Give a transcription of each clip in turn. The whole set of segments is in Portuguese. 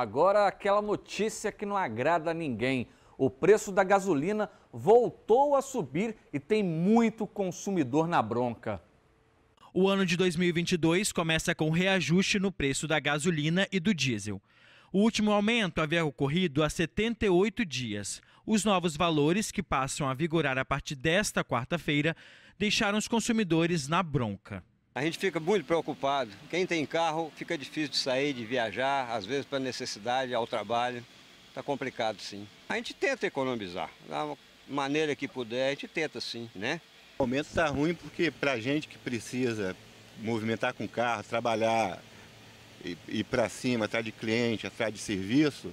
Agora, aquela notícia que não agrada a ninguém. O preço da gasolina voltou a subir e tem muito consumidor na bronca. O ano de 2022 começa com reajuste no preço da gasolina e do diesel. O último aumento havia ocorrido há 78 dias. Os novos valores, que passam a vigorar a partir desta quarta-feira, deixaram os consumidores na bronca. A gente fica muito preocupado. Quem tem carro fica difícil de sair, de viajar, às vezes para necessidade, ao trabalho. Está complicado, sim. A gente tenta economizar. Da maneira que puder, a gente tenta, sim, né? O momento está ruim porque para a gente que precisa movimentar com carro, trabalhar, ir para cima, atrás de cliente, atrás de serviço,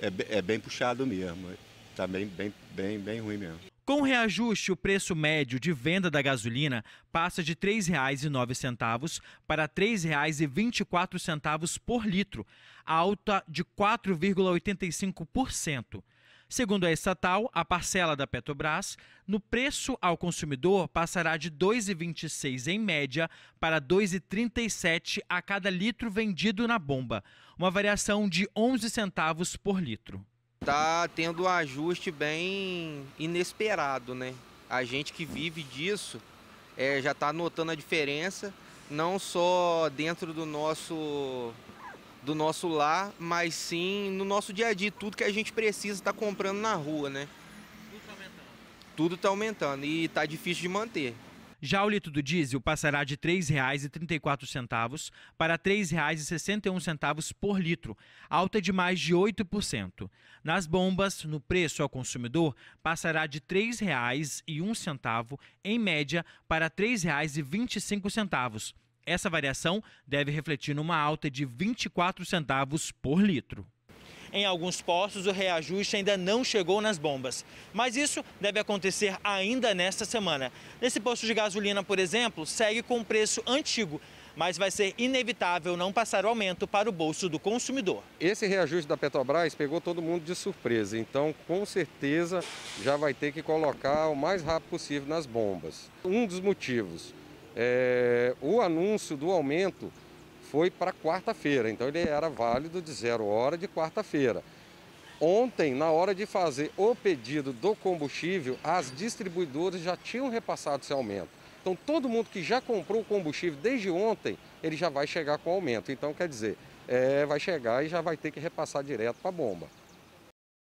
é, é bem puxado mesmo. Está bem, bem, bem, bem ruim mesmo. Com o reajuste, o preço médio de venda da gasolina passa de R$ 3,09 para R$ 3,24 por litro, alta de 4,85%. Segundo a estatal, a parcela da Petrobras, no preço ao consumidor passará de 2,26 em média para 2,37 a cada litro vendido na bomba, uma variação de 11 centavos por litro. Tá tendo um ajuste bem inesperado, né? A gente que vive disso é, já está notando a diferença, não só dentro do nosso do nosso lar, mas sim no nosso dia a dia, tudo que a gente precisa está comprando na rua, né? Tudo está aumentando. Tudo está aumentando e está difícil de manter. Já o litro do diesel passará de R$ 3,34 para R$ 3,61 por litro, alta de mais de 8%. Nas bombas, no preço ao consumidor, passará de R$ 3,01 em média para R$ 3,25. Essa variação deve refletir numa alta de 24 centavos por litro. Em alguns postos, o reajuste ainda não chegou nas bombas. Mas isso deve acontecer ainda nesta semana. Nesse posto de gasolina, por exemplo, segue com o preço antigo, mas vai ser inevitável não passar o aumento para o bolso do consumidor. Esse reajuste da Petrobras pegou todo mundo de surpresa, então com certeza já vai ter que colocar o mais rápido possível nas bombas. Um dos motivos é o anúncio do aumento foi para quarta-feira, então ele era válido de zero hora de quarta-feira. Ontem, na hora de fazer o pedido do combustível, as distribuidoras já tinham repassado esse aumento. Então, todo mundo que já comprou o combustível desde ontem, ele já vai chegar com aumento. Então, quer dizer, é, vai chegar e já vai ter que repassar direto para a bomba.